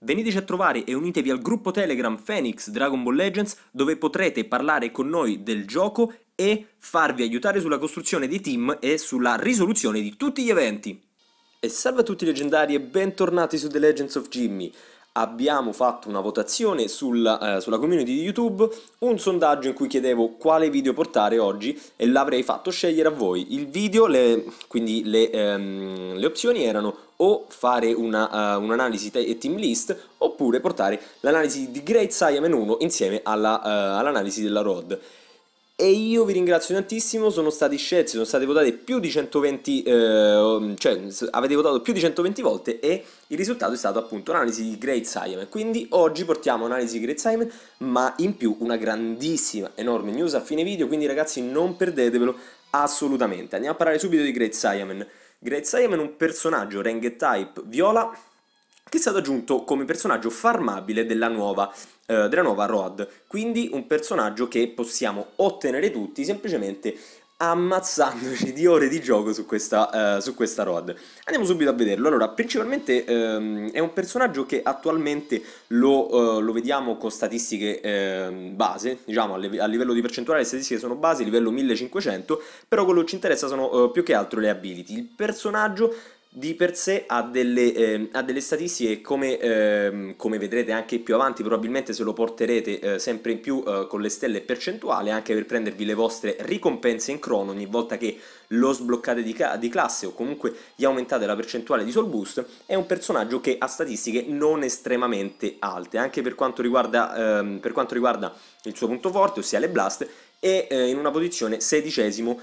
Veniteci a trovare e unitevi al gruppo Telegram Phoenix Dragon Ball Legends dove potrete parlare con noi del gioco e farvi aiutare sulla costruzione di team e sulla risoluzione di tutti gli eventi. E salve a tutti leggendari e bentornati su The Legends of Jimmy. Abbiamo fatto una votazione sulla, eh, sulla community di YouTube, un sondaggio in cui chiedevo quale video portare oggi e l'avrei fatto scegliere a voi. Il video, le, quindi le, ehm, le opzioni erano o fare una, uh, un'analisi te- team list oppure portare l'analisi di Great Siamon 1 insieme alla, uh, all'analisi della ROD. E io vi ringrazio tantissimo, sono stati scelti, sono state votate più di 120, eh, um, cioè avete votato più di 120 volte e il risultato è stato appunto l'analisi di Great Simon. Quindi oggi portiamo analisi di Great Simon, ma in più una grandissima, enorme news a fine video, quindi ragazzi non perdetevelo assolutamente. Andiamo a parlare subito di Great Simon. Great Saiyaman è un personaggio Renge Type Viola che è stato aggiunto come personaggio farmabile della nuova, eh, della nuova Road, quindi un personaggio che possiamo ottenere tutti semplicemente ammazzandoci di ore di gioco su questa, uh, su questa Rod. Andiamo subito a vederlo. Allora, principalmente um, è un personaggio che attualmente lo, uh, lo vediamo con statistiche uh, base, diciamo a, livello di percentuale le statistiche sono base, livello 1500, però quello che ci interessa sono eh, più che altro le ability. Il personaggio di per sé ha delle, eh, ha delle statistiche come, eh, come, vedrete anche più avanti probabilmente se lo porterete eh, sempre in più eh, con le stelle percentuali anche per prendervi le vostre ricompense in crono ogni volta che lo sbloccate di, di, classe o comunque gli aumentate la percentuale di soul boost è un personaggio che ha statistiche non estremamente alte anche per quanto riguarda, ehm, per quanto riguarda il suo punto forte ossia le blast è eh, in una posizione sedicesimo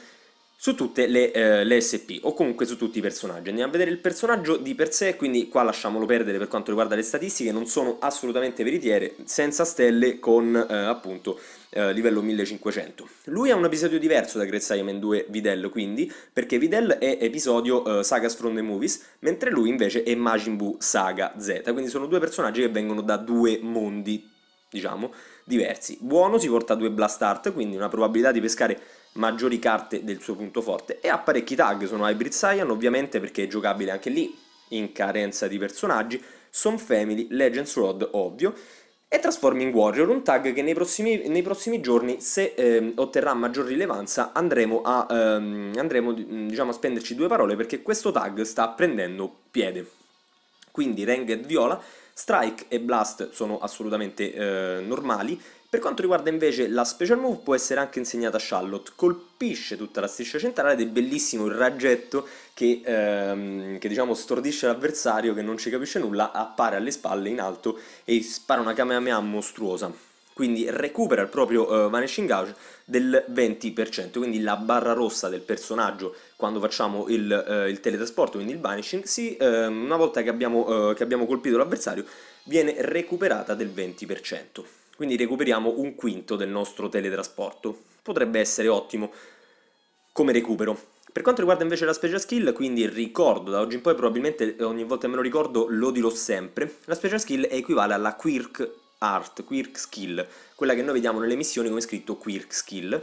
su tutte le, eh, le, SP o comunque su tutti i personaggi. Andiamo a vedere il personaggio di per sé, quindi qua lasciamolo perdere per quanto riguarda le statistiche, non sono assolutamente veritiere, senza stelle con eh, appunto eh, livello 1500. Lui ha un episodio diverso da Great Saiyaman 2 Videl quindi, perché Videl è episodio eh, Saga from the Movies, mentre lui invece è Majin Buu Saga Z, quindi sono due personaggi che vengono da due mondi, diciamo, diversi. Buono si porta due Blast Art, quindi una probabilità di pescare maggiori carte del suo punto forte e ha parecchi tag, sono Hybrid Saiyan ovviamente perché è giocabile anche lì in carenza di personaggi, Son Family, Legends Road ovvio e Transforming Warrior, un tag che nei prossimi, nei prossimi giorni se eh, otterrà maggior rilevanza andremo, a, ehm, andremo diciamo, a spenderci due parole perché questo tag sta prendendo piede. Quindi Ranged Viola Strike e Blast sono assolutamente eh, normali, per quanto riguarda invece la special move può essere anche insegnata a Charlotte, colpisce tutta la striscia centrale ed è bellissimo il raggetto che, ehm, che diciamo stordisce l'avversario che non ci capisce nulla, appare alle spalle in alto e spara una Kamehameha mostruosa. Quindi recupera il proprio eh, Vanishing Gauge del 20%, quindi la barra rossa del personaggio quando facciamo il, eh, il teletrasporto, quindi il Vanishing, sì, eh, una volta che abbiamo, eh, che abbiamo colpito l'avversario viene recuperata del 20% quindi recuperiamo un quinto del nostro teletrasporto. Potrebbe essere ottimo come recupero. Per quanto riguarda invece la special skill, quindi ricordo, da oggi in poi probabilmente eh, ogni volta che me lo ricordo lo dirò sempre, la special skill equivale alla quirk art, quirk skill, quella che noi vediamo nelle missioni come scritto quirk skill,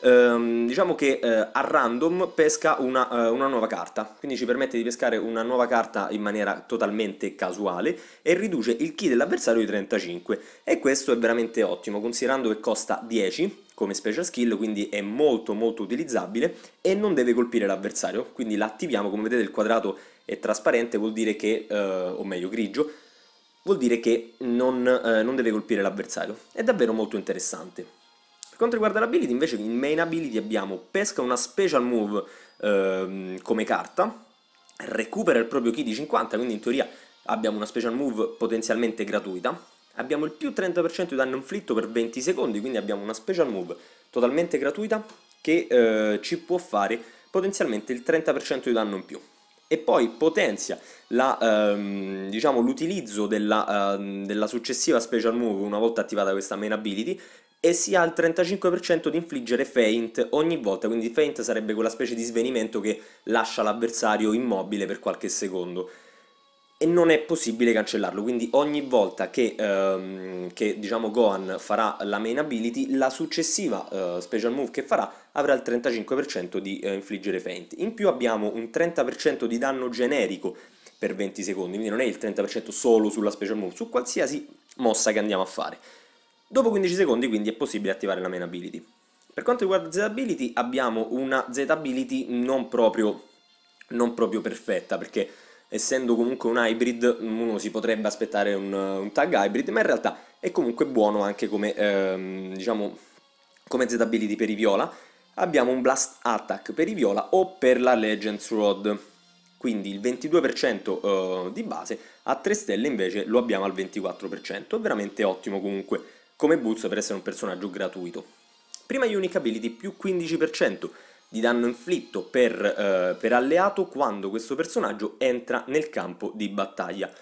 ehm, diciamo che eh, a random pesca una, eh, una, nuova carta, quindi ci permette di pescare una nuova carta in maniera totalmente casuale e riduce il key dell'avversario di 35 e questo è veramente ottimo considerando che costa 10 come special skill, quindi è molto molto utilizzabile e non deve colpire l'avversario, quindi l'attiviamo come vedete il quadrato è trasparente, vuol dire che, eh, o meglio grigio, vuol dire che non, eh, non deve colpire l'avversario. È davvero molto interessante quanto riguarda l'ability, invece in main ability abbiamo pesca una special move ehm, come carta, recupera il proprio key di 50, quindi in teoria abbiamo una special move potenzialmente gratuita, abbiamo il più 30% di danno inflitto per 20 secondi, quindi abbiamo una special move totalmente gratuita che eh, ci può fare potenzialmente il 30% di danno in più. E poi potenzia la, ehm, diciamo, l'utilizzo della, ehm, della, successiva special move una volta attivata questa main ability e si ha il 35% di infliggere feint ogni volta, quindi feint sarebbe quella specie di svenimento che lascia l'avversario immobile per qualche secondo e non è possibile cancellarlo, quindi ogni volta che, ehm, che diciamo Gohan farà la main ability, la successiva eh, special move che farà avrà il 35% di eh, infliggere feint. In più abbiamo un 30% di danno generico per 20 secondi, quindi non è il 30% solo sulla special move, su qualsiasi mossa che andiamo a fare. Dopo 15 secondi quindi è possibile attivare la main ability. Per quanto riguarda Z-Ability abbiamo una Z-Ability non proprio, non proprio perfetta perché essendo comunque un hybrid uno si potrebbe aspettare un, un tag hybrid ma in realtà è comunque buono anche come, ehm, diciamo, come Z-Ability per i viola abbiamo un Blast Attack per i viola o per la Legends Road quindi il 22% eh, di base a 3 stelle invece lo abbiamo al 24% è veramente ottimo comunque come boost per essere un personaggio gratuito. Prima Unique Ability più 15% di danno inflitto per, eh, per alleato quando questo personaggio entra nel campo di battaglia.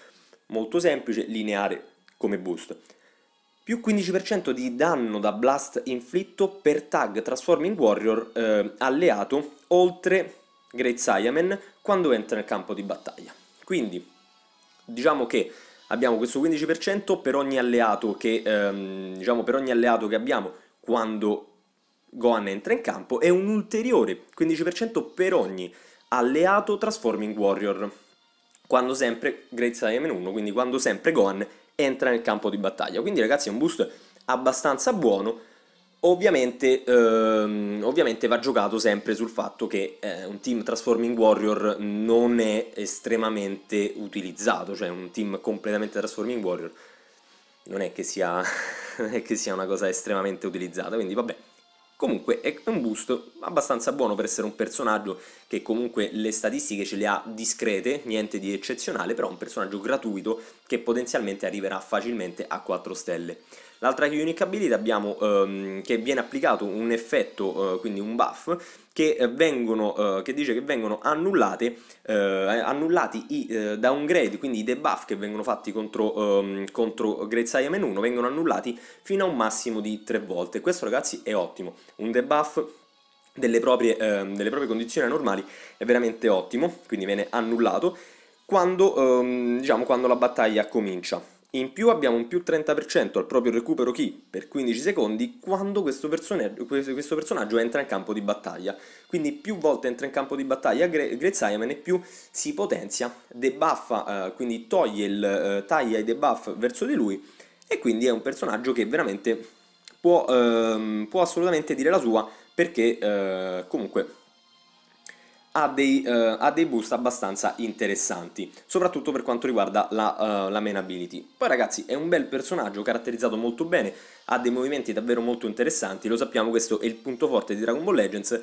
Molto semplice, lineare come boost più 15% di danno da blast inflitto per tag Transforming Warrior eh, alleato oltre Great Saiyaman quando entra nel campo di battaglia. Quindi diciamo che abbiamo questo 15% per ogni alleato che, ehm, diciamo, per ogni alleato che abbiamo quando Gohan entra in campo e un ulteriore 15% per ogni alleato Transforming Warrior quando sempre Great Saiyaman 1, quindi quando sempre Gohan entra nel campo di battaglia. Quindi ragazzi è un boost abbastanza buono Ovviamente, ehm, ovviamente, va giocato sempre sul fatto che eh, un team Transforming Warrior non è estremamente utilizzato, cioè un team completamente Transforming Warrior non è che sia, è che sia una cosa estremamente utilizzata, quindi vabbè. Comunque è un boost abbastanza buono per essere un personaggio che comunque le statistiche ce le ha discrete, niente di eccezionale, però un personaggio gratuito che potenzialmente arriverà facilmente a 4 stelle. L'altra unique ability abbiamo ehm, che viene applicato un effetto, eh, quindi un buff, che, eh, vengono, eh, che dice che vengono annullate, eh, eh annullati i eh, downgrade, quindi i debuff che vengono fatti contro, ehm, contro Great Menu 1 vengono annullati fino a un massimo di 3 volte. Questo ragazzi è ottimo, un debuff delle proprie, ehm, delle proprie condizioni normali è veramente ottimo, quindi viene annullato quando, ehm, diciamo, quando la battaglia comincia. In più abbiamo un più 30% al proprio recupero key per 15 secondi quando questo, questo personaggio entra in campo di battaglia. Quindi più volte entra in campo di battaglia Great e più si potenzia, debuffa, eh, quindi toglie il, eh, taglia i debuff verso di lui e quindi è un personaggio che veramente può, ehm, può assolutamente dire la sua perché eh, comunque ha dei, uh, ha dei boost abbastanza interessanti, soprattutto per quanto riguarda la, uh, eh, la main ability. Poi ragazzi è un bel personaggio caratterizzato molto bene, ha dei movimenti davvero molto interessanti, lo sappiamo questo è il punto forte di Dragon Ball Legends,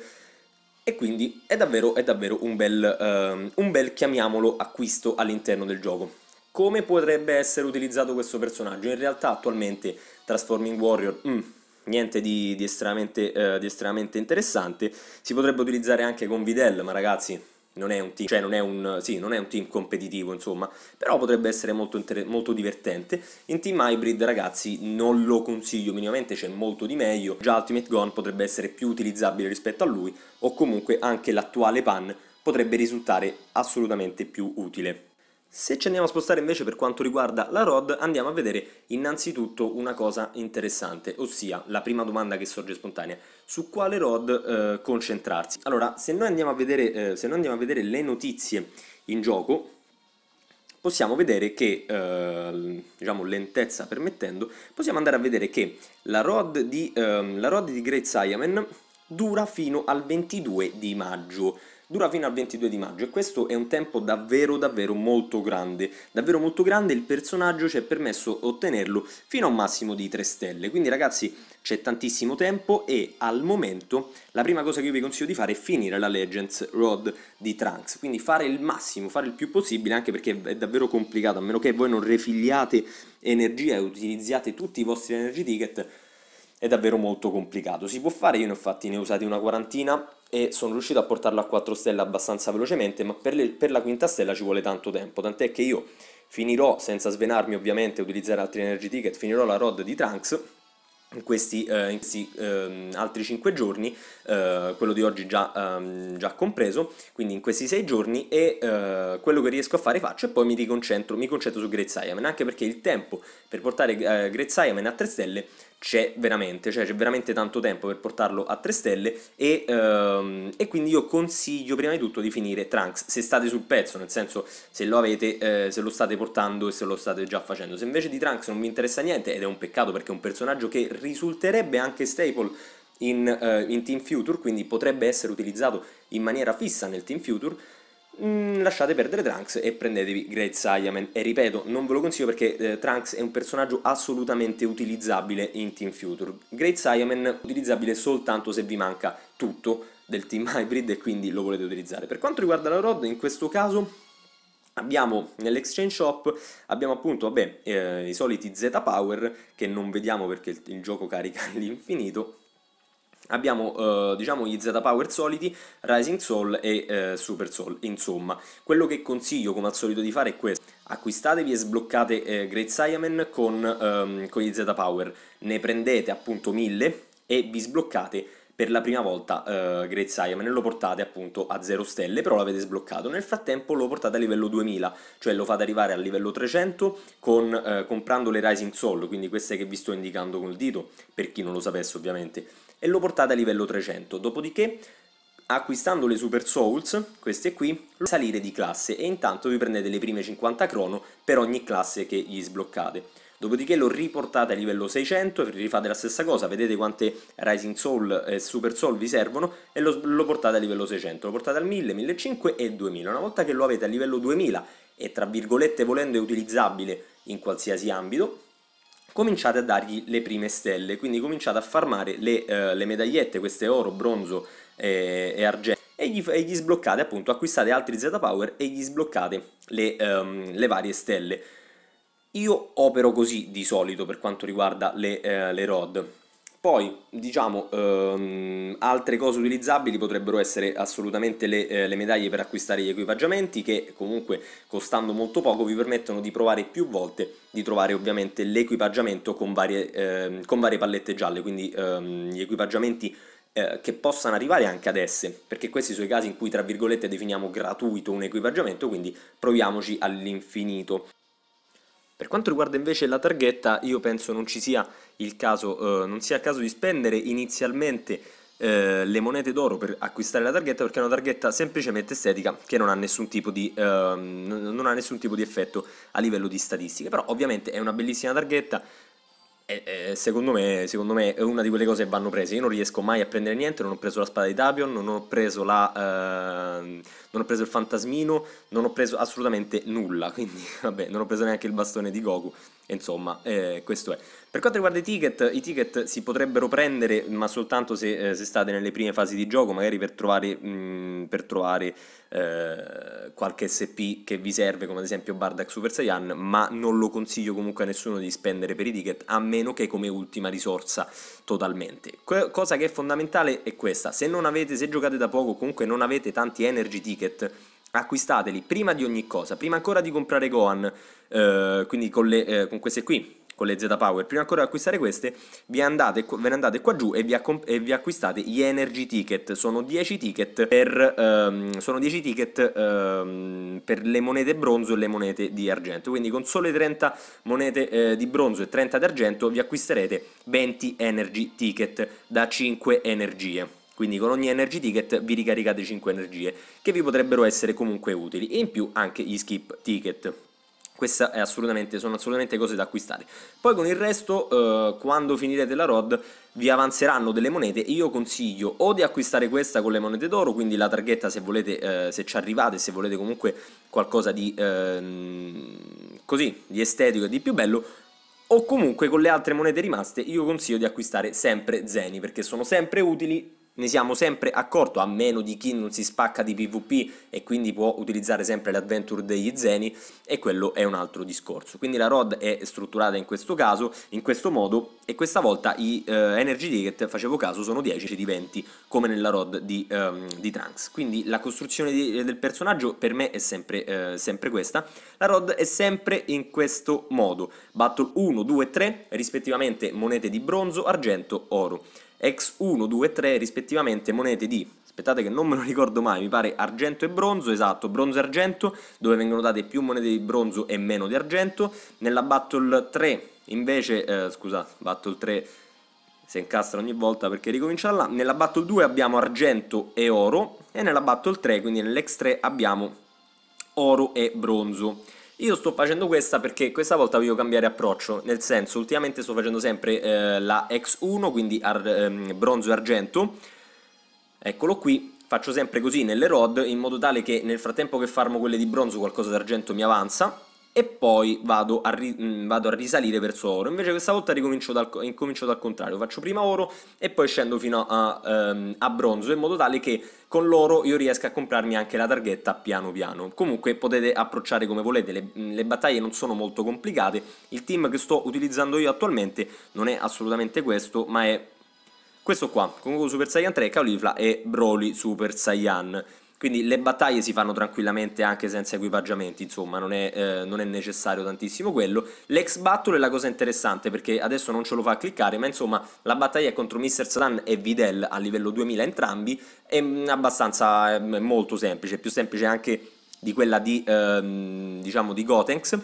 e quindi è davvero, è davvero un, bel, uh, un bel, chiamiamolo, acquisto all'interno del gioco. Come potrebbe essere utilizzato questo personaggio? In realtà attualmente Transforming Warrior... Mm, niente di, di, estremamente, eh, di, estremamente, interessante. Si potrebbe utilizzare anche con Videl, ma ragazzi non è un team, cioè non è un, sì, non è un team competitivo insomma, però potrebbe essere molto, molto divertente. In team hybrid ragazzi non lo consiglio minimamente, c'è molto di meglio, già Ultimate Gone potrebbe essere più utilizzabile rispetto a lui o comunque anche l'attuale pan potrebbe risultare assolutamente più utile. Se ci andiamo a spostare invece per quanto riguarda la ROD andiamo a vedere innanzitutto una cosa interessante, ossia la prima domanda che sorge spontanea, su quale ROD eh, concentrarsi. Allora, se noi, andiamo a vedere, eh, se noi andiamo a vedere le notizie in gioco, possiamo vedere che, eh, diciamo lentezza permettendo, possiamo andare a vedere che la ROD di, ehm, la ROD di Great Siamen dura fino al 22 di maggio, dura fino al 22 di maggio e questo è un tempo davvero davvero molto grande, davvero molto grande il personaggio ci è permesso ottenerlo fino a un massimo di 3 stelle, quindi ragazzi c'è tantissimo tempo e al momento la prima cosa che io vi consiglio di fare è finire la Legends Road di Trunks, quindi fare il massimo, fare il più possibile anche perché è davvero complicato, a meno che voi non refiliate energia e utilizziate tutti i vostri energy ticket è davvero molto complicato. Si può fare, io ne ho fatti, ne ho usati una quarantina e sono riuscito a portarlo a 4 stelle abbastanza velocemente, ma per, le, per la quinta stella ci vuole tanto tempo, tant'è che io finirò, senza svenarmi ovviamente, utilizzare altri energy ticket, finirò la rod di Trunks in questi, eh, in questi eh, altri 5 giorni, eh, quello di oggi già, ehm, già, compreso, quindi in questi 6 giorni e eh, quello che riesco a fare faccio e poi mi riconcentro, mi concentro su Great Saiyaman, anche perché il tempo per portare eh, Great Saiyaman a 3 stelle c'è veramente, cioè c'è veramente tanto tempo per portarlo a 3 stelle e, ehm, e, quindi io consiglio prima di tutto di finire Trunks se state sul pezzo, nel senso se lo avete, eh, se lo state portando e se lo state già facendo, se invece di Trunks non vi interessa niente ed è un peccato perché è un personaggio che risulterebbe anche staple in, eh, in Team Future, quindi potrebbe essere utilizzato in maniera fissa nel Team Future, Mm, lasciate perdere Trunks e prendetevi Great Saiyaman. E ripeto, non ve lo consiglio perché eh, Trunks è un personaggio assolutamente utilizzabile in Team Future. Great Saiyaman utilizzabile soltanto se vi manca tutto del Team Hybrid e quindi lo volete utilizzare. Per quanto riguarda la Rod, in questo caso Abbiamo nell'exchange shop, abbiamo appunto vabbè, eh, i soliti Z Power che non vediamo perché il, il gioco carica all'infinito abbiamo eh, diciamo gli Z Power soliti, Rising Soul e eh, Super Soul, insomma. Quello che consiglio come al solito di fare è questo. Acquistatevi e sbloccate eh, Great Saiyaman con, ehm, con gli Z Power, ne prendete appunto 1000 e vi sbloccate per la prima volta uh, Great Siamon e lo portate appunto a 0 stelle, però l'avete sbloccato. Nel frattempo lo portate a livello 2000, cioè lo fate arrivare al livello 300 con, uh, comprando le Rising Soul, quindi queste che vi sto indicando col dito, per chi non lo sapesse ovviamente, e lo portate a livello 300. Dopodiché acquistando le Super Souls, queste qui, salire di classe e intanto vi prendete le prime 50 crono per ogni classe che gli sbloccate. Dopodiché lo riportate a livello 600 e rifate la stessa cosa, vedete quante Rising Soul e Super Soul vi servono e lo, lo portate a livello 600, lo portate al 1000, 1500 e 2000. Una volta che lo avete a livello 2000 e tra virgolette volendo è utilizzabile in qualsiasi ambito, cominciate a dargli le prime stelle, quindi cominciate a farmare le, eh, le medagliette, queste oro, bronzo eh, e argento, e gli, e gli, sbloccate appunto, acquistate altri Z-Power e gli sbloccate le, ehm, le varie stelle. Io opero così di solito per quanto riguarda le, eh, le rod. Poi, diciamo, ehm, altre cose utilizzabili potrebbero essere assolutamente le, eh, le, medaglie per acquistare gli equipaggiamenti che comunque costando molto poco vi permettono di provare più volte di trovare ovviamente l'equipaggiamento con, varie, ehm, con varie pallette gialle, quindi ehm, gli equipaggiamenti eh, che possano arrivare anche ad esse, perché questi sono i casi in cui tra virgolette definiamo gratuito un equipaggiamento, quindi proviamoci all'infinito. Per quanto riguarda invece la targhetta, io penso non ci sia il caso, eh, non sia il caso di spendere inizialmente eh, le monete d'oro per acquistare la targhetta perché è una targhetta semplicemente estetica che non ha nessun tipo di, eh, non ha nessun tipo di effetto a livello di statistiche però ovviamente è una bellissima targhetta eh, secondo, me, secondo, me, è eh, una di quelle cose che vanno prese. Io non riesco mai a prendere niente. Non ho preso la spada di Tapion, non ho preso, la, eh, non ho preso il fantasmino, non ho preso assolutamente nulla. Quindi, vabbè, non ho preso neanche il bastone di Goku. Insomma, eh, questo è. Per quanto riguarda i ticket, i ticket si potrebbero prendere, ma soltanto se, eh, se state nelle prime fasi di gioco, magari per trovare, mh, mm, per trovare eh, qualche SP che vi serve, come ad esempio Bardak Super Saiyan, ma non lo consiglio comunque a nessuno di spendere per i ticket, a meno che come ultima risorsa totalmente. Que- cosa che è fondamentale è questa, se, avete, se giocate da poco comunque non avete tanti energy ticket, acquistateli prima di ogni cosa, prima ancora di comprare Gohan, eh, quindi con, le, eh, con, queste qui, con le Z Power, prima ancora di acquistare queste, andate, ve ne andate qua giù e vi, e vi, acquistate gli Energy Ticket, sono 10 ticket, per, ehm, sono 10 ticket ehm, per le monete bronzo e le monete di argento, quindi con sole 30 monete eh, di bronzo e 30 d'argento vi acquisterete 20 Energy Ticket da 5 energie quindi con ogni energy ticket vi ricaricate 5 energie, che vi potrebbero essere comunque utili, e in più anche gli skip ticket, queste assolutamente, sono assolutamente cose da acquistare. Poi con il resto, eh, quando finirete la ROD, vi avanzeranno delle monete. Io consiglio o di acquistare questa con le monete d'oro, quindi la targhetta se volete, eh, se ci arrivate, se volete comunque qualcosa di eh, così, di estetico e di più bello, o comunque con le altre monete rimaste io consiglio di acquistare sempre Zeni perché sono sempre utili ne siamo sempre accorto, a meno di chi non si spacca di PvP e quindi può utilizzare sempre l'adventure degli zeni, e quello è un altro discorso. Quindi la rod è strutturata in questo caso, in questo modo, e questa volta i eh, energy ticket, facevo caso, sono 10 cioè di 20, come nella rod di, ehm, di Trunks. Quindi la costruzione di, del personaggio per me è sempre, eh, sempre questa. La rod è sempre in questo modo. Battle 1, 2, 3, rispettivamente monete di bronzo, argento, oro x 1, 2 e 3 rispettivamente monete di, aspettate che non me lo ricordo mai, mi pare argento e bronzo, esatto, bronzo e argento, dove vengono date più monete di bronzo e meno di argento, nella Battle 3 invece, eh, scusa, Battle 3 si incastra ogni volta perché ricomincia là, nella Battle 2 abbiamo argento e oro e nella Battle 3, quindi nell'X3 abbiamo oro e bronzo. Io sto facendo questa perché questa volta voglio cambiare approccio, nel senso ultimamente sto facendo sempre eh, la X1, quindi ar, ehm, bronzo e argento, eccolo qui, faccio sempre così nelle rod in modo tale che nel frattempo che farmo quelle di bronzo qualcosa d'argento mi avanza e poi vado a, ri- mm, vado a, risalire verso oro. Invece questa volta ricomincio dal, dal contrario, faccio prima oro e poi scendo fino a, ehm, a, bronzo in modo tale che con l'oro io riesca a comprarmi anche la targhetta piano piano. Comunque potete approcciare come volete, le, mm, le battaglie non sono molto complicate, il team che sto utilizzando io attualmente non è assolutamente questo, ma è questo qua, con Super Saiyan 3, Califla e Broly Super Saiyan. Quindi le battaglie si fanno tranquillamente anche senza equipaggiamenti, insomma, non è, eh, non è necessario tantissimo quello. L'ex battle è la cosa interessante perché adesso non ce lo fa cliccare, ma insomma la battaglia contro Mr. Satan e Videl a livello 2000 entrambi è mm, abbastanza è molto semplice, più semplice anche di quella di, ehm, diciamo, di Gotenks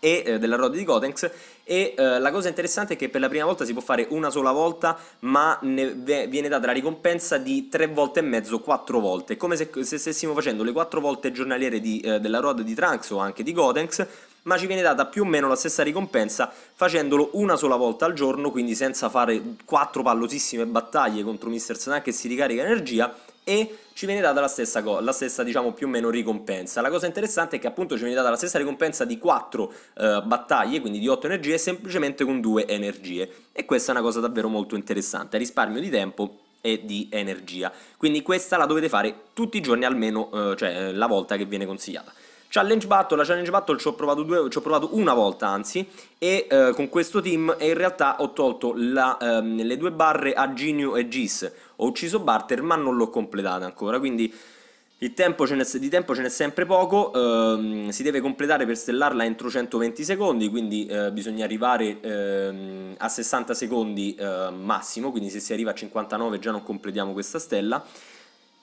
e eh, della Road di Gotenks e eh, la cosa interessante è che per la prima volta si può fare una sola volta ma ne viene data la ricompensa di tre volte e mezzo, quattro volte come se, se stessimo facendo le quattro volte giornaliere di, eh, della Road di Trunks o anche di Gotenks ma ci viene data più o meno la stessa ricompensa facendolo una sola volta al giorno quindi senza fare quattro pallosissime battaglie contro Mr. Sanak che si ricarica energia e ci viene data la stessa, la stessa diciamo più o meno ricompensa. La cosa interessante è che appunto ci viene data la stessa ricompensa di 4 eh, battaglie, quindi di 8 energie, semplicemente con 2 energie. E questa è una cosa davvero molto interessante, risparmio di tempo e di energia. Quindi questa la dovete fare tutti i giorni almeno, eh, cioè la volta che viene consigliata. Challenge Battle, la Challenge Battle ci ho provato, due, ci ho provato una volta anzi, e eh, con questo team e in realtà ho tolto la, ehm, le due barre a Ginyu e Gis. Ho ucciso Barter ma non l'ho completata ancora, quindi tempo di tempo ce n'è sempre poco, ehm, si deve completare per stellarla entro 120 secondi, quindi eh, bisogna arrivare ehm, a 60 secondi eh, massimo, quindi se si arriva a 59 già non completiamo questa stella.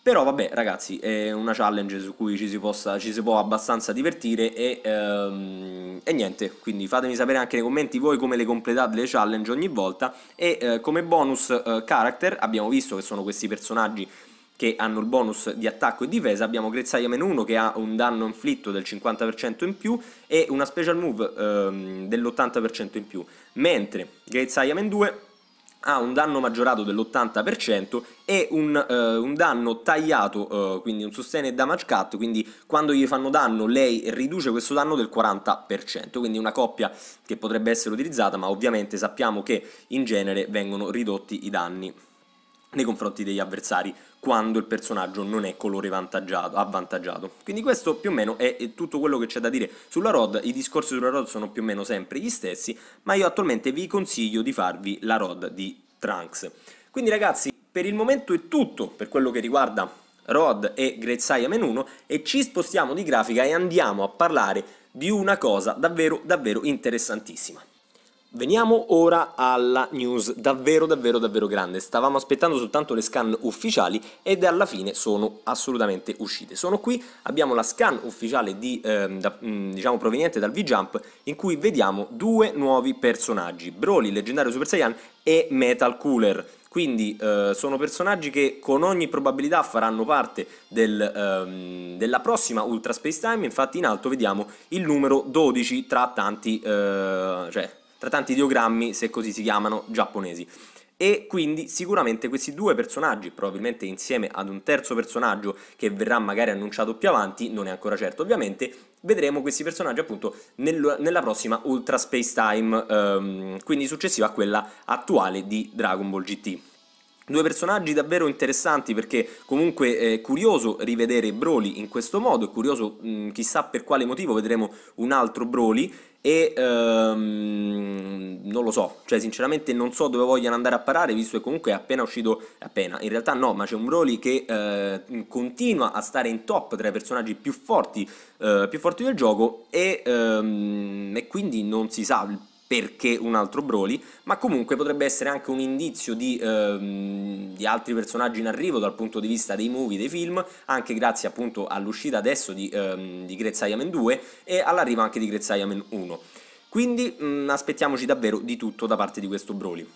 Però vabbè ragazzi, è una challenge su cui ci si, possa, ci si può abbastanza divertire e, ehm, e, niente, quindi fatemi sapere anche nei commenti voi come le completate le challenge ogni volta e eh, come bonus eh, character abbiamo visto che sono questi personaggi che hanno il bonus di attacco e difesa, abbiamo Grezzaia meno 1 che ha un danno inflitto del 50% in più e una special move ehm, dell'80% in più, mentre Grezzaia men 2 ha un danno maggiorato dell'80% e un, eh, un danno tagliato, eh, quindi un sustained damage cut, quindi quando gli fanno danno lei riduce questo danno del 40%, quindi una coppia che potrebbe essere utilizzata, ma ovviamente sappiamo che in genere vengono ridotti i danni nei confronti degli avversari quando il personaggio non è colore avvantaggiato. Quindi questo più o meno è, è tutto quello che c'è da dire sulla ROD, i discorsi sulla ROD sono più o meno sempre gli stessi, ma io attualmente vi consiglio di farvi la ROD di Trunks. Quindi ragazzi, per il momento è tutto per quello che riguarda Rod e Great Saiyaman 1 e ci spostiamo di grafica e andiamo a parlare di una cosa davvero davvero interessantissima. Veniamo ora alla news davvero davvero davvero grande, stavamo aspettando soltanto le scan ufficiali ed alla fine sono assolutamente uscite. Sono qui, abbiamo la scan ufficiale di, eh, da, mm, diciamo proveniente dal V-Jump in cui vediamo due nuovi personaggi, Broly, leggendario Super Saiyan e Metal Cooler. Quindi eh, sono personaggi che con ogni probabilità faranno parte del, ehm, della prossima Ultra Space Time, infatti in alto vediamo il numero 12 tra tanti, eh, cioè tra tanti ideogrammi, se così si chiamano, giapponesi. E quindi sicuramente questi due personaggi, probabilmente insieme ad un terzo personaggio che verrà magari annunciato più avanti, non è ancora certo ovviamente, vedremo questi personaggi appunto nel, nella prossima Ultra Space Time, ehm, quindi successiva a quella attuale di Dragon Ball GT. Due personaggi davvero interessanti perché comunque eh, è curioso rivedere Broly in questo modo, è curioso mh, chissà per quale motivo vedremo un altro Broly e ehm, non lo so, cioè sinceramente non so dove vogliano andare a parare visto che comunque è appena uscito, appena, in realtà no, ma c'è un Broly che eh, continua a stare in top tra i personaggi più forti, eh, più forti del gioco e, ehm, e quindi non si sa, perché un altro Broly, ma comunque potrebbe essere anche un indizio di, ehm, di, altri personaggi in arrivo dal punto di vista dei movie, dei film, anche grazie appunto all'uscita adesso di, ehm, di Great 2 e all'arrivo anche di Great 1. Quindi mh, mm, aspettiamoci davvero di tutto da parte di questo Broly.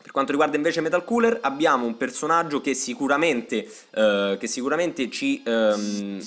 Per quanto riguarda invece Metal Cooler, abbiamo un personaggio che sicuramente, eh, che sicuramente ci... Ehm,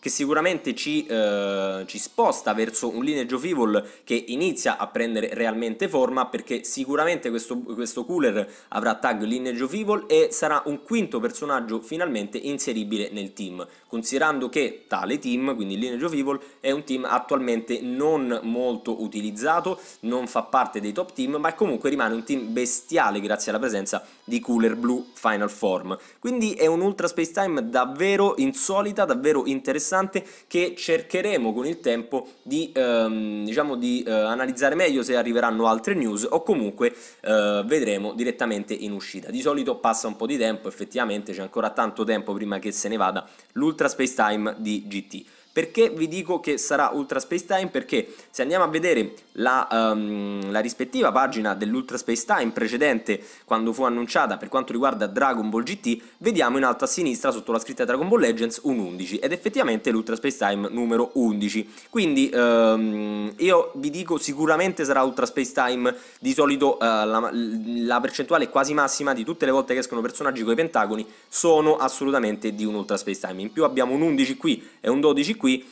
che sicuramente ci, eh, ci, sposta verso un lineage of evil che inizia a prendere realmente forma perché sicuramente questo, questo cooler avrà tag lineage of evil e sarà un quinto personaggio finalmente inseribile nel team considerando che tale team, quindi lineage of evil, è un team attualmente non molto utilizzato non fa parte dei top team ma comunque rimane un team bestiale grazie alla presenza di Cooler Blue Final Form. Quindi è un'ultra space time davvero insolita, davvero interessante che cercheremo con il tempo di, ehm, diciamo di eh, analizzare meglio se arriveranno altre news o comunque eh, vedremo direttamente in uscita. Di solito passa un po' di tempo, effettivamente c'è ancora tanto tempo prima che se ne vada l'ultra space time di GT perché vi dico che sarà Ultra Space Time? Perché se andiamo a vedere la, um, la rispettiva pagina dell'Ultra Space Time precedente, quando fu annunciata per quanto riguarda Dragon Ball GT, vediamo in alto a sinistra sotto la scritta Dragon Ball Legends un 11 ed effettivamente l'Ultra Space Time numero 11. Quindi um, io vi dico sicuramente sarà Ultra Space Time, di solito uh, la, la percentuale quasi massima di tutte le volte che escono personaggi con i pentagoni sono assolutamente di un Ultra Space Time. In più abbiamo un 11 qui e un 12 qui qui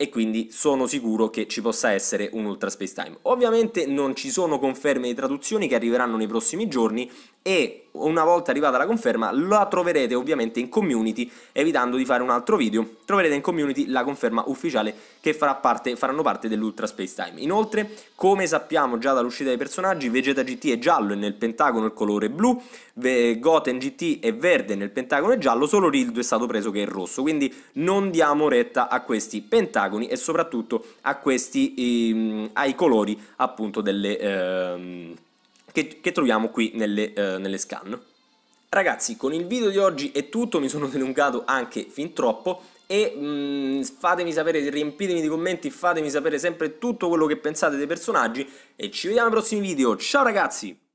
e quindi sono sicuro che ci possa essere un Ultra Space Time. Ovviamente non ci sono conferme di traduzioni che arriveranno nei prossimi giorni e una volta arrivata la conferma la troverete ovviamente in community evitando di fare un altro video troverete in community la conferma ufficiale che farà parte, faranno parte dell'Ultra Space Time inoltre come sappiamo già dall'uscita dei personaggi Vegeta GT è giallo e nel Pentagono il colore blu Goten GT è verde e nel Pentagono è giallo solo Rildo è stato preso che è rosso quindi non diamo retta a questi pentagoni e soprattutto a questi ehm, ai colori appunto delle ehm, che, che troviamo qui nelle, eh, nelle scan. Ragazzi, con il video di oggi è tutto, mi sono dilungato anche fin troppo e mh, mm, fatemi sapere, riempitemi di commenti, fatemi sapere sempre tutto quello che pensate dei personaggi e ci vediamo ai prossimi video, ciao ragazzi!